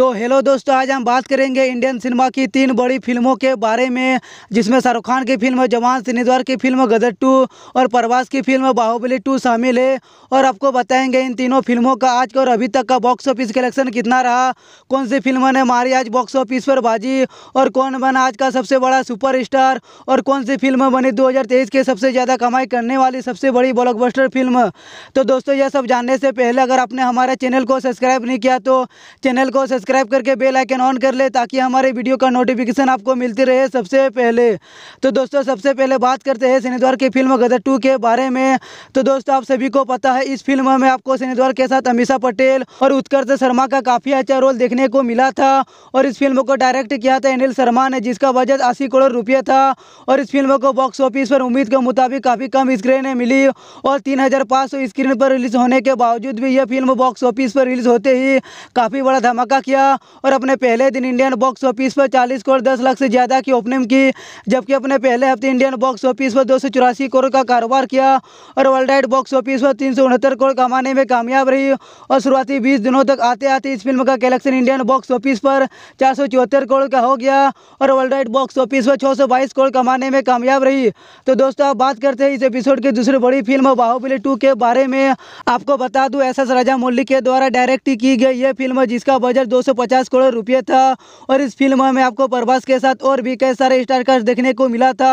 तो हेलो दोस्तों आज हम बात करेंगे इंडियन सिनेमा की तीन बड़ी फिल्मों के बारे में जिसमें शाहरुख खान की फिल्म जवान सिनेद्वार की फिल्म गदर टू और प्रवास की फिल्म बाहुबली टू शामिल है और आपको बताएंगे इन तीनों फिल्मों का आज का और अभी तक का बॉक्स ऑफिस कलेक्शन कितना रहा कौन सी फिल्मों ने मारी आज बॉक्स ऑफिस पर बाजी और कौन बना आज का सबसे बड़ा सुपर और कौन सी फिल्म बनी दो के सबसे ज़्यादा कमाई करने वाली सबसे बड़ी ब्लॉकबस्टर फिल्म तो दोस्तों यह सब जानने से पहले अगर आपने हमारे चैनल को सब्सक्राइब नहीं किया तो चैनल को सब्सक्राइब सब्सक्राइब करके बेल आइकन ऑन कर ले ताकि हमारे वीडियो का नोटिफिकेशन आपको मिलती रहे सबसे पहले तो दोस्तों सबसे पहले बात करते हैं सिनेद्वार की फिल्म गदर टू के बारे में तो दोस्तों आप सभी को पता है इस फिल्म में आपको सिनेद्वार के साथ अमीषा पटेल और उत्कर्ष शर्मा का काफ़ी अच्छा रोल देखने को मिला था और इस फिल्म को डायरेक्ट किया था अनिल शर्मा ने जिसका बजट अस्सी करोड़ रुपये था और इस फिल्म को बॉक्स ऑफिस पर उम्मीद के मुताबिक काफ़ी कम स्क्रीन मिली और तीन स्क्रीन पर रिलीज होने के बावजूद भी यह फिल्म बॉक्स ऑफिस पर रिलीज होते ही काफ़ी बड़ा धमाका किया किया और अपने पहले दिन इंडियन बॉक्स ऑफिस पर 40 करोड़ 10 लाख से ज़्यादा की ओपनिंग की जबकि अपने पहले हफ्ते इंडियन बॉक्स ऑफिस पर दो करोड़ का कारोबार किया और वर्ल्ड वाइड बॉक्स ऑफिस पर तीन करोड़ कमाने में कामयाब रही और शुरुआती बीस दिनों तक आते आते इस फिल्म का कलेक्शन इंडियन बॉक्स ऑफिस पर चार करोड़ का हो गया और वर्ल्ड वाइड बॉक्स ऑफिस पर छः करोड़ कमाने में कामयाब रही तो दोस्तों आप बात करते हैं इस एपिसोड की दूसरी बड़ी फिल्म बाहुबली टू के बारे में आपको बता दूं एसएस एस राजा मौलिक के द्वारा डायरेक्ट की गई यह फिल्म जिसका बजट दो 250 करोड़ रुपये था और इस फिल्म में आपको प्रभास के साथ और भी कई सारे स्टारकास्ट देखने को मिला था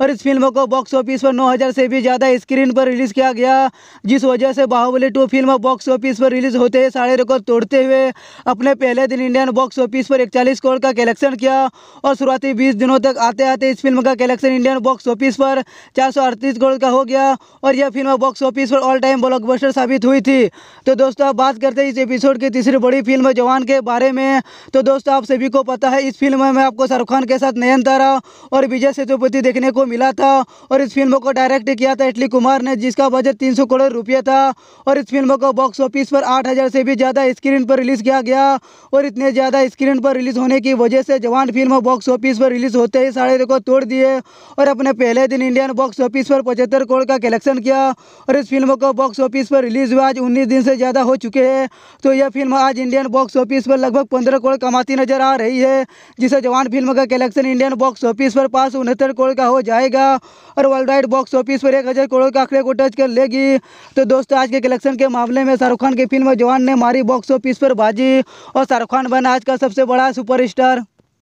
और इस फिल्म को बॉक्स ऑफिस पर 9000 से भी ज़्यादा स्क्रीन पर रिलीज़ किया गया जिस वजह से Baahubali two film box office पर रिलीज़ होते ही सारे रिकॉर्ड तोड़ते हुए अपने पहले दिन इंडियन बॉक्स ऑफिस पर इकतालीस करोड़ का कलेक्शन किया और शुरुआती बीस दिनों तक आते आते इस फिल्म का कलेक्शन इंडियन बॉक्स ऑफिस पर चार करोड़ का हो गया और यह फिल्म बॉक्स ऑफिस पर ऑल टाइम ब्लॉकबस्टर साबित हुई थी तो दोस्तों अब बात करते हैं इस एपिसोड की तीसरी बड़ी फिल्म जवान के बारे में तो दोस्तों आप सभी को पता है इस फिल्म में आपको शाहरुख खान के साथ नयनतारा और विजय सेतुपति देखने को मिला था और इस फिल्म को डायरेक्ट किया था इटली कुमार ने जिसका बजट तीन करोड़ रुपये था और इस फिल्म को बॉक्स ऑफिस पर आठ से भी ज़्यादा स्क्रीन पर रिलीज़ किया गया और इतने ज़्यादा स्क्रीन पर रिलीज़ होने की वजह से जवान फिल्म बॉक्स ऑफिस पर रिलीज़ होते ही साढ़े को तोड़ दिए और अपने पहले दिन इंडियन बॉक्स ऑफिस पर पचहत्तर करोड़ का कलेक्शन किया और इस फिल्म को बॉक्स ऑफिस पर रिलीज़ हुआ आज उन्नीस दिन से ज़्यादा हो चुके हैं तो यह फिल्म आज इंडियन बॉक्स ऑफिस पर लगभग पंद्रह करोड़ कमाती नजर आ रही है जिसे जवान फिल्म का कलेक्शन इंडियन बॉक्स ऑफिस पर पास उनहत्तर करोड़ का हो जाएगा और वर्ल्ड वाइड बॉक्स ऑफिस पर एक हज़ार करोड़ के आंकड़े को टच कर लेगी तो दोस्तों आज के कलेक्शन के मामले में शाहरुख खान की फिल्म जवान ने मारी बॉक्स ऑफिस पर बाजी और शाहरुख खान बना आज का सबसे बड़ा सुपर